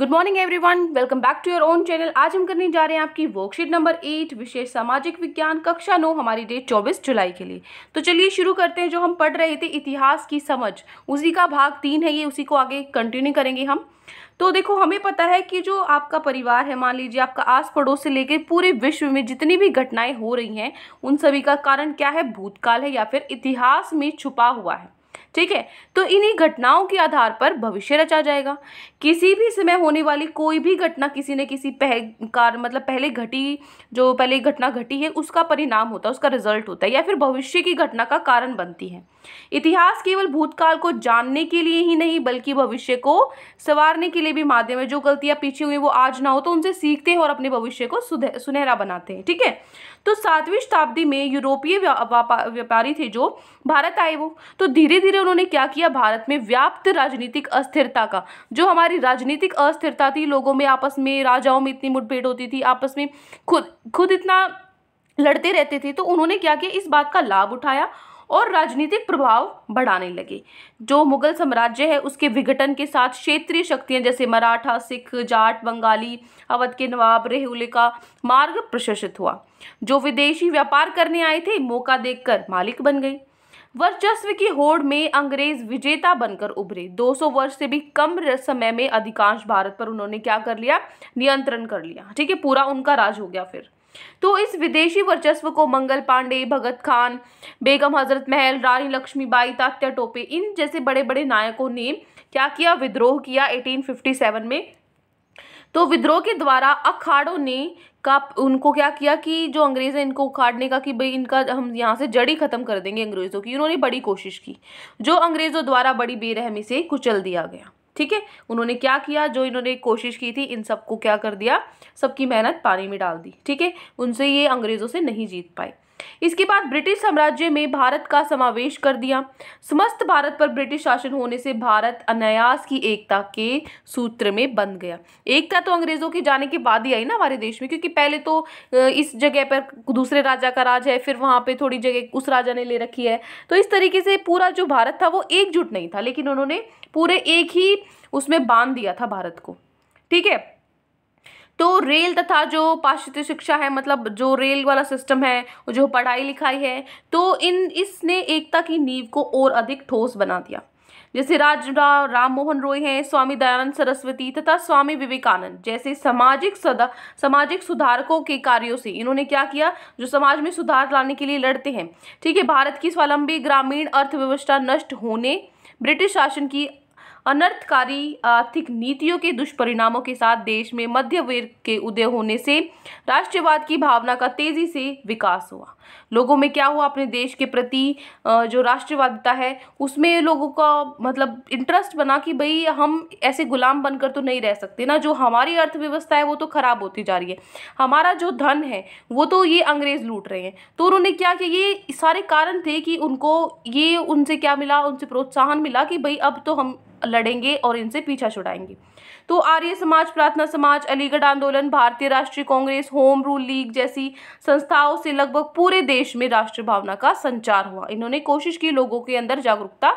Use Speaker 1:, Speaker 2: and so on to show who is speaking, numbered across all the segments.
Speaker 1: good morning everyone welcome back to your own channel आज हम करने जा रहे हैं आपकी वर्कशीट नंबर एट विशेष सामाजिक विज्ञान कक्षा नौ हमारी डेट चौबीस जुलाई के लिए तो चलिए शुरू करते हैं जो हम पढ़ रहे थे इतिहास की समझ उसी का भाग तीन है ये उसी को आगे कंटिन्यू करेंगे हम तो देखो हमें पता है कि जो आपका परिवार है मान लीजिए आपका आस पड़ोस से लेकर पूरे विश्व में जितनी भी घटनाएं हो रही हैं उन सभी का कारण क्या है भूतकाल है या फिर इतिहास में छुपा हुआ है ठीक है तो इन्हीं घटनाओं के आधार पर भविष्य रचा जाएगा किसी भी समय होने वाली कोई भी घटना किसी ने किसी पह कार मतलब पहले घटी जो पहले घटना घटी है उसका परिणाम होता है उसका रिजल्ट होता है या फिर भविष्य की घटना का कारण बनती है इतिहास केवल भूतकाल को जानने के लिए ही नहीं बल्कि भविष्य को सवारने के लिए भी माध्यम है जो गलतियां पीछे हुई वो आज ना हो तो उनसे सीखते हैं और अपने भविष्य को सुनहरा बनाते हैं ठीक है तो सातवीं शताब्दी में यूरोपीय व्यापारी थे जो भारत आए वो तो धीरे धीरे उन्होंने क्या किया भारत में व्याप्त राजनीतिक अस्थिरता का जो हमारी राजनीतिक अस्थिरता थी लोगों में आपस में राजाओं में इतनी मुठभेड़ होती थी आपस में खुद खुद इतना लड़ते रहते थे तो उन्होंने क्या किया इस बात का लाभ उठाया और राजनीतिक प्रभाव बढ़ाने लगे जो मुगल साम्राज्य है उसके विघटन के साथ क्षेत्रीय शक्तियां जैसे मराठा सिख जाट बंगाली अवध के नवाब रेहुल का मार्ग प्रशस्त हुआ जो विदेशी व्यापार करने आए थे मौका देखकर मालिक बन गए वर्चस्व की होड़ में अंग्रेज विजेता बनकर उभरे 200 वर्ष से भी कम समय में अधिकांश भारत पर उन्होंने क्या कर लिया नियंत्रण कर लिया ठीक है पूरा उनका राज हो गया फिर तो इस विदेशी वर्चस्व को मंगल पांडे भगत खान बेगम हजरत महल रानी लक्ष्मीबाई तात्या टोपे इन जैसे बड़े बड़े नायकों ने क्या किया विद्रोह किया 1857 में तो विद्रोह के द्वारा अखाड़ों ने का उनको क्या किया कि जो अंग्रेज़ हैं इनको उखाड़ने का कि भाई इनका हम यहाँ से जड़ी ख़त्म कर देंगे अंग्रेज़ों की उन्होंने बड़ी कोशिश की जो अंग्रेज़ों द्वारा बड़ी बेरहमी से कुचल दिया गया ठीक है उन्होंने क्या किया जो इन्होंने कोशिश की थी इन सबको क्या कर दिया सबकी मेहनत पानी में डाल दी ठीक है उनसे ये अंग्रेज़ों से नहीं जीत पाए इसके बाद ब्रिटिश साम्राज्य में भारत का समावेश कर दिया समस्त भारत पर ब्रिटिश शासन होने से भारत अनायास की एकता के सूत्र में बंध गया एकता तो अंग्रेज़ों के जाने के बाद ही आई ना हमारे देश में क्योंकि पहले तो इस जगह पर दूसरे राजा का राज है फिर वहाँ पर थोड़ी जगह उस राजा ने ले रखी है तो इस तरीके से पूरा जो भारत था वो एकजुट नहीं था लेकिन उन्होंने पूरे एक ही उसमें बांध दिया था भारत को ठीक है तो रेल तथा जो पाश्चात्य शिक्षा है मतलब जो रेल वाला सिस्टम है जो पढ़ाई लिखाई है तो इन इसने एकता की नींव को और अधिक ठोस बना दिया जैसे राज राम मोहन रॉय हैं स्वामी दयानंद सरस्वती तथा स्वामी विवेकानंद जैसे सामाजिक सदा सामाजिक सुधारकों के कार्यों से इन्होंने क्या किया जो समाज में सुधार लाने के लिए लड़ते हैं ठीक है भारत की स्वावलंबी ग्रामीण अर्थव्यवस्था नष्ट होने ब्रिटिश शासन की अनर्थकारी आर्थिक नीतियों के दुष्परिणामों के साथ देश में मध्य वर्ग के उदय होने से राष्ट्रवाद की भावना का तेजी से विकास हुआ लोगों में क्या हुआ अपने देश के प्रति जो राष्ट्रवादिता है उसमें लोगों का मतलब इंटरेस्ट बना कि भाई हम ऐसे गुलाम बनकर तो नहीं रह सकते ना जो हमारी अर्थव्यवस्था है वो तो ख़राब होती जा रही है हमारा जो धन है वो तो ये अंग्रेज़ लूट रहे हैं तो उन्होंने क्या किया ये सारे कारण थे कि उनको ये उनसे क्या मिला उनसे प्रोत्साहन मिला कि भाई अब तो हम लड़ेंगे और इनसे पीछा छुड़ाएंगे तो आर्य समाज प्रार्थना समाज अलीगढ़ आंदोलन भारतीय राष्ट्रीय कांग्रेस होम रूल लीग जैसी संस्थाओं से लगभग पूरे देश में राष्ट्र भावना का संचार हुआ इन्होंने कोशिश की लोगों के अंदर जागरूकता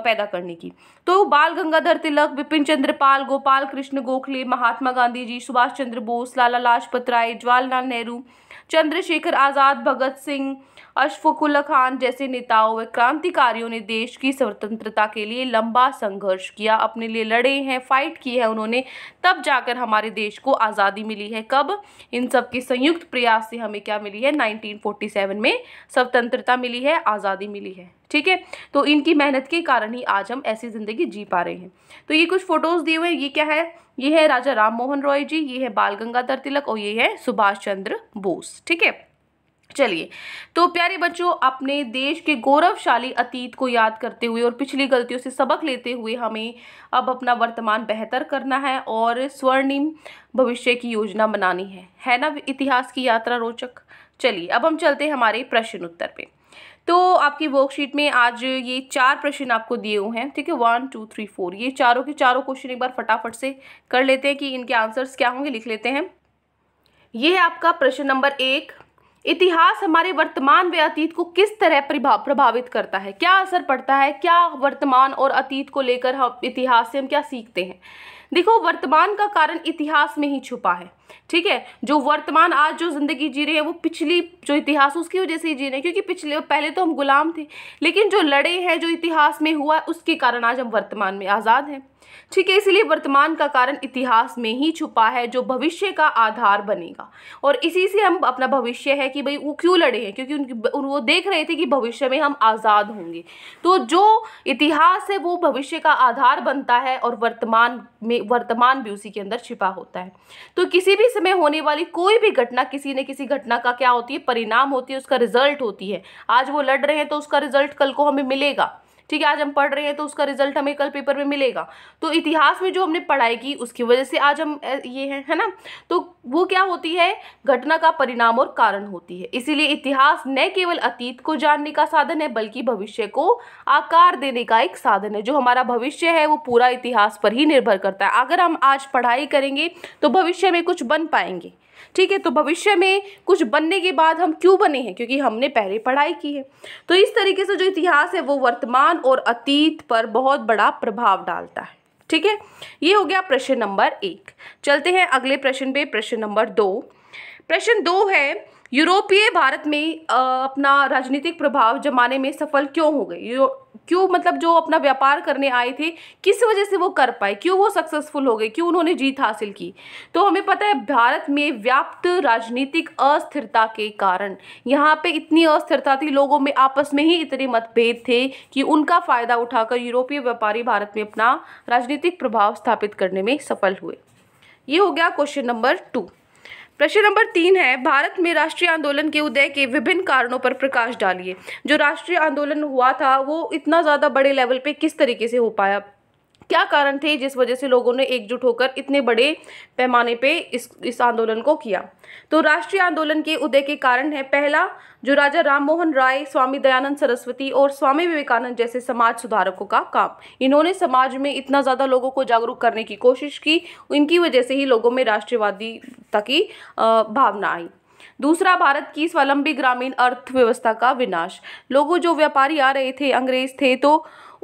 Speaker 1: पैदा करने की तो बाल गंगाधर तिलक विपिन चंद्र पाल गोपाल कृष्ण गोखले महात्मा गांधी जी सुभाष चंद्र बोस लाला लाजपत राय जवाहरलाल नेहरू चंद्रशेखर आज़ाद भगत सिंह अशफकुल्ला खान जैसे नेताओं व क्रांतिकारियों ने देश की स्वतंत्रता के लिए लंबा संघर्ष किया अपने लिए लड़े हैं फाइट की है उन्होंने तब जाकर हमारे देश को आज़ादी मिली है कब इन सब के संयुक्त प्रयास से हमें क्या मिली है 1947 में स्वतंत्रता मिली है आज़ादी मिली है ठीक है तो इनकी मेहनत के कारण ही आज हम ऐसी ज़िंदगी जी पा रहे हैं तो ये कुछ फ़ोटोज़ दिए हुए हैं ये क्या है ये है राजा राम मोहन रॉय जी ये है बाल गंगाधर तिलक और ये है सुभाष चंद्र बोस ठीक है चलिए तो प्यारे बच्चों अपने देश के गौरवशाली अतीत को याद करते हुए और पिछली गलतियों से सबक लेते हुए हमें अब अपना वर्तमान बेहतर करना है और स्वर्णिम भविष्य की योजना बनानी है है ना इतिहास की यात्रा रोचक चलिए अब हम चलते हैं हमारे प्रश्न उत्तर पे तो आपकी वर्कशीट में आज ये चार प्रश्न आपको दिए हुए हैं ठीक है वन टू थ्री फोर ये चारों के चारों क्वेश्चन एक बार फटाफट से कर लेते हैं कि इनके आंसर्स क्या होंगे लिख लेते हैं ये है आपका प्रश्न नंबर एक इतिहास हमारे वर्तमान व अतीत को किस तरह प्रभावित करता है क्या असर पड़ता है क्या वर्तमान और अतीत को लेकर हम इतिहास से हम क्या सीखते हैं देखो वर्तमान का कारण इतिहास में ही छुपा है ठीक है जो वर्तमान आज जो ज़िंदगी जी रहे हैं वो पिछली जो इतिहास उसकी वजह से ही जी रहे हैं क्योंकि पिछले पहले तो हम गुलाम थे लेकिन जो लड़े हैं जो इतिहास में हुआ है उसके कारण आज हम वर्तमान में आज़ाद हैं ठीक है इसलिए वर्तमान का कारण इतिहास में ही छुपा है जो भविष्य का आधार बनेगा और इसी से हम अपना भविष्य है कि भाई वो क्यों लड़े हैं क्योंकि उनकी वो देख रहे थे कि भविष्य में हम आज़ाद होंगे तो जो इतिहास है वो भविष्य का आधार बनता है और वर्तमान में वर्तमान भी उसी के अंदर छिपा होता है तो किसी भी समय होने वाली कोई भी घटना किसी न किसी घटना का क्या होती है परिणाम होती है उसका रिजल्ट होती है आज वो लड़ रहे हैं तो उसका रिजल्ट कल को हमें मिलेगा ठीक है आज हम पढ़ रहे हैं तो उसका रिजल्ट हमें कल पेपर में मिलेगा तो इतिहास में जो हमने पढ़ाई की उसकी वजह से आज हम ये हैं है ना तो वो क्या होती है घटना का परिणाम और कारण होती है इसीलिए इतिहास न केवल अतीत को जानने का साधन है बल्कि भविष्य को आकार देने का एक साधन है जो हमारा भविष्य है वो पूरा इतिहास पर ही निर्भर करता है अगर हम आज पढ़ाई करेंगे तो भविष्य में कुछ बन पाएंगे ठीक है तो भविष्य में कुछ बनने के बाद हम क्यों बने हैं क्योंकि हमने पहले पढ़ाई की है तो इस तरीके से जो इतिहास है वो वर्तमान और अतीत पर बहुत बड़ा प्रभाव डालता है ठीक है ये हो गया प्रश्न नंबर एक चलते हैं अगले प्रश्न पे प्रश्न नंबर दो प्रश्न दो है यूरोपीय भारत में अपना राजनीतिक प्रभाव जमाने में सफल क्यों हो गए क्यों मतलब जो अपना व्यापार करने आए थे किस वजह से वो कर पाए क्यों वो सक्सेसफुल हो गए क्यों उन्होंने जीत हासिल की तो हमें पता है भारत में व्याप्त राजनीतिक अस्थिरता के कारण यहाँ पे इतनी अस्थिरता थी लोगों में आपस में ही इतने मतभेद थे कि उनका फ़ायदा उठाकर यूरोपीय व्यापारी भारत में अपना राजनीतिक प्रभाव स्थापित करने में सफल हुए ये हो गया क्वेश्चन नंबर टू प्रश्न नंबर तीन है भारत में राष्ट्रीय आंदोलन के उदय के विभिन्न कारणों पर प्रकाश डालिए जो राष्ट्रीय आंदोलन हुआ था वो इतना ज़्यादा बड़े लेवल पे किस तरीके से हो पाया क्या कारण थे जिस वजह से लोगों ने एकजुट होकर इतने बड़े पैमाने पे इस इस आंदोलन को किया तो राष्ट्रीय आंदोलन के उदय के कारण है पहला जो राजा राममोहन राय स्वामी दयानंद सरस्वती और स्वामी विवेकानंद जैसे समाज सुधारकों का काम इन्होंने समाज में इतना ज़्यादा लोगों को जागरूक करने की कोशिश की इनकी वजह से ही लोगों में राष्ट्रवादीता की भावना आई दूसरा भारत की स्वलंबी ग्रामीण अर्थव्यवस्था का विनाश लोगों जो व्यापारी आ रहे थे अंग्रेज थे तो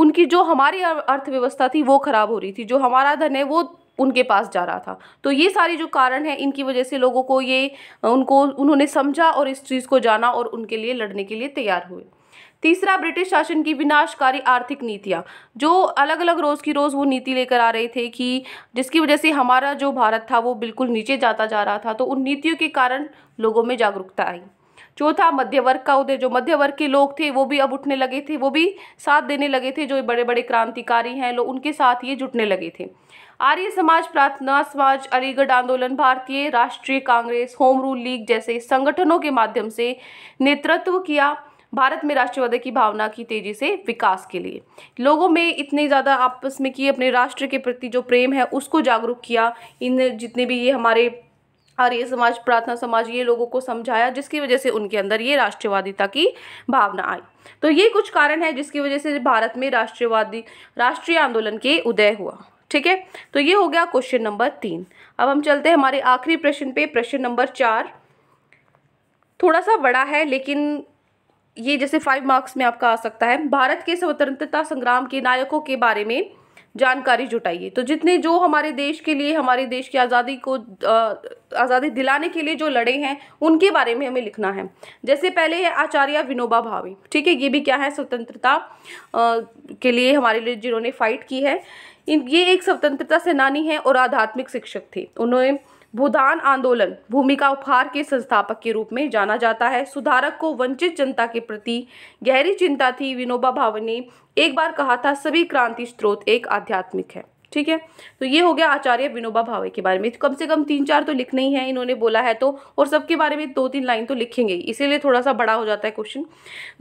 Speaker 1: उनकी जो हमारी अर्थव्यवस्था थी वो ख़राब हो रही थी जो हमारा धन है वो उनके पास जा रहा था तो ये सारी जो कारण हैं इनकी वजह से लोगों को ये उनको उन्होंने समझा और इस चीज़ को जाना और उनके लिए लड़ने के लिए तैयार हुए तीसरा ब्रिटिश शासन की विनाशकारी आर्थिक नीतियाँ जो अलग अलग रोज़ की रोज़ वो नीति लेकर आ रहे थे कि जिसकी वजह से हमारा जो भारत था वो बिल्कुल नीचे जाता जा रहा था तो उन नीतियों के कारण लोगों में जागरूकता आई चौथा मध्य वर्ग का उदय जो मध्य वर्ग के लोग थे वो भी अब उठने लगे थे वो भी साथ देने लगे थे जो बड़े बड़े क्रांतिकारी हैं लोग उनके साथ ये जुटने लगे थे आर्य समाज प्रार्थना समाज अलीगढ़ आंदोलन भारतीय राष्ट्रीय कांग्रेस होम रूल लीग जैसे संगठनों के माध्यम से नेतृत्व किया भारत में राष्ट्रवाद की भावना की तेजी से विकास के लिए लोगों में इतने ज़्यादा आपस में कि अपने राष्ट्र के प्रति जो प्रेम है उसको जागरूक किया इन जितने भी ये हमारे आर्य समाज प्रार्थना समाज ये लोगों को समझाया जिसकी वजह से उनके अंदर ये राष्ट्रवादिता की भावना आई तो ये कुछ कारण है जिसकी वजह से भारत में राष्ट्रवादी राष्ट्रीय आंदोलन के उदय हुआ ठीक है तो ये हो गया क्वेश्चन नंबर तीन अब हम चलते हैं हमारे आखिरी प्रश्न पे प्रश्न नंबर चार थोड़ा सा बड़ा है लेकिन ये जैसे फाइव मार्क्स में आपका आ सकता है भारत के स्वतंत्रता संग्राम के नायकों के बारे में जानकारी जुटाइए तो जितने जो हमारे देश के लिए हमारे देश की आज़ादी को आज़ादी दिलाने के लिए जो लड़े हैं उनके बारे में हमें लिखना है जैसे पहले है आचार्य विनोबा भावे ठीक है ये भी क्या है स्वतंत्रता के लिए हमारे लिए जिन्होंने फाइट की है ये एक स्वतंत्रता सेनानी है और आध्यात्मिक शिक्षक थे उन्होंने भूदान आंदोलन भूमिका उपहार के संस्थापक के रूप में जाना जाता है सुधारक को वंचित जनता के प्रति गहरी चिंता थी विनोबा भावे ने एक बार कहा था सभी क्रांति स्रोत एक आध्यात्मिक है ठीक है तो ये हो गया आचार्य विनोबा भावे के बारे में कम से कम तीन चार तो लिखने ही है इन्होंने बोला है तो और सबके बारे में दो तीन लाइन तो लिखेंगे इसीलिए थोड़ा सा बड़ा हो जाता है क्वेश्चन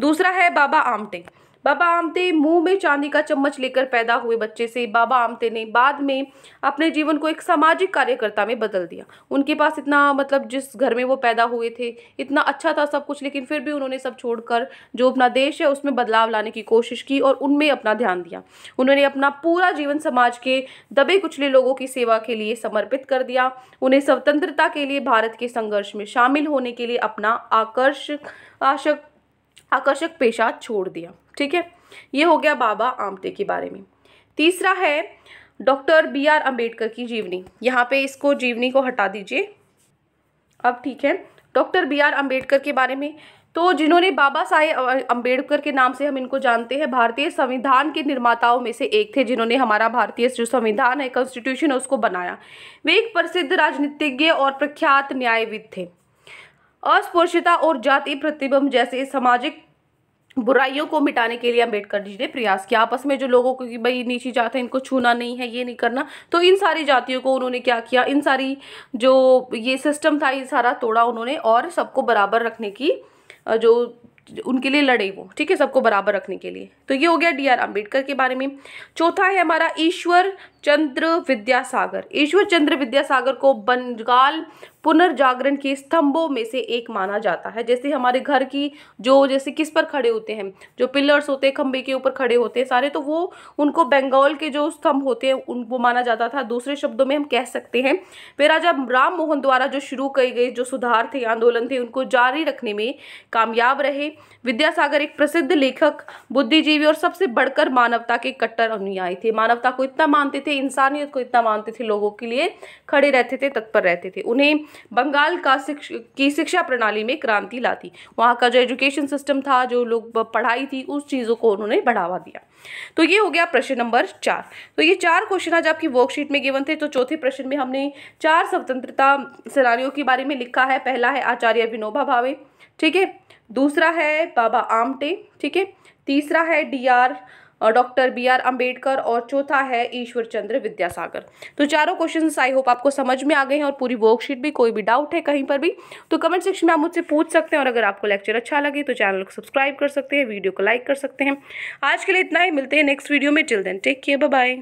Speaker 1: दूसरा है बाबा आमटे बाबा आमते मुंह में चांदी का चम्मच लेकर पैदा हुए बच्चे से बाबा आमते ने बाद में अपने जीवन को एक सामाजिक कार्यकर्ता में बदल दिया उनके पास इतना मतलब जिस घर में वो पैदा हुए थे इतना अच्छा था सब कुछ लेकिन फिर भी उन्होंने सब छोड़कर जो अपना देश है उसमें बदलाव लाने की कोशिश की और उनमें अपना ध्यान दिया उन्होंने अपना पूरा जीवन समाज के दबे कुचले लोगों की सेवा के लिए समर्पित कर दिया उन्हें स्वतंत्रता के लिए भारत के संघर्ष में शामिल होने के लिए अपना आकर्षक आशक आकर्षक पेशा छोड़ दिया ठीक है ये हो गया बाबा आमटे के बारे में तीसरा है डॉक्टर बी आर अम्बेडकर की जीवनी यहाँ पे इसको जीवनी को हटा दीजिए अब ठीक है डॉक्टर बी आर अम्बेडकर के बारे में तो जिन्होंने बाबा साहेब अम्बेडकर के नाम से हम इनको जानते हैं भारतीय संविधान के निर्माताओं में से एक थे जिन्होंने हमारा भारतीय जो संविधान है कॉन्स्टिट्यूशन है उसको बनाया वे एक प्रसिद्ध राजनीतिज्ञ और प्रख्यात न्यायविद थे अस्पृश्यता और जाति प्रतिबंध जैसे सामाजिक बुराइयों को मिटाने के लिए अम्बेडकर जी ने प्रयास किया आपस में जो लोगों को कि भाई नीची जात है इनको छूना नहीं है ये नहीं करना तो इन सारी जातियों को उन्होंने क्या किया इन सारी जो ये सिस्टम था ये सारा तोड़ा उन्होंने और सबको बराबर रखने की जो उनके लिए लड़े वो ठीक है सबको बराबर रखने के लिए तो ये हो गया डी आर अम्बेडकर के बारे में चौथा है हमारा ईश्वर चंद्र विद्यासागर ईश्वर चंद्र विद्यासागर को बंगाल पुनर्जागरण के स्तंभों में से एक माना जाता है जैसे हमारे घर की जो जैसे किस पर खड़े होते हैं जो पिलर्स होते हैं खंबे के ऊपर खड़े होते हैं सारे तो वो उनको बंगाल के जो स्तंभ होते हैं उनको माना जाता था दूसरे शब्दों में हम कह सकते हैं फिर राजा राम मोहन द्वारा जो शुरू किए गए जो सुधार थे आंदोलन थे उनको जारी रखने में कामयाब रहे विद्यासागर एक प्रसिद्ध लेखक बुद्धिजीवी और सबसे बढ़कर मानवता के कट्टर अनुयायी थे मानवता को इतना मानते थे इंसानियत को इतना मानते थे लोगों के लिए खड़े रहते थे तत्पर रहते थे उन्हें बंगाल का शिक्ष की शिक्षा प्रणाली में क्रांति ला दी वहाँ का जो एजुकेशन सिस्टम था जो लोग पढ़ाई थी उस चीज़ों को उन्होंने बढ़ावा दिया तो ये हो गया प्रश्न नंबर चार तो ये चार क्वेश्चन आज आपकी वर्कशीट में गिवन थे तो चौथे प्रश्न में हमने चार स्वतंत्रता सेनानियों के बारे में लिखा है पहला है आचार्य विनोबा भावे ठीक है दूसरा है बाबा आमटे ठीक है तीसरा है D R doctor B R Ambedkar और चौथा है ईश्वर चंद्र विद्यासागर तो चारों क्वेश्चन आई होप आपको समझ में आ गए हैं और पूरी वर्कशीट भी कोई भी डाउट है कहीं पर भी तो कमेंट सेक्शन में आप मुझसे पूछ सकते हैं और अगर आपको लेक्चर अच्छा लगे तो चैनल को सब्सक्राइब कर सकते हैं वीडियो को लाइक कर सकते हैं आज के लिए इतना ही मिलते हैं नेक्स्ट वीडियो में chill then take care bye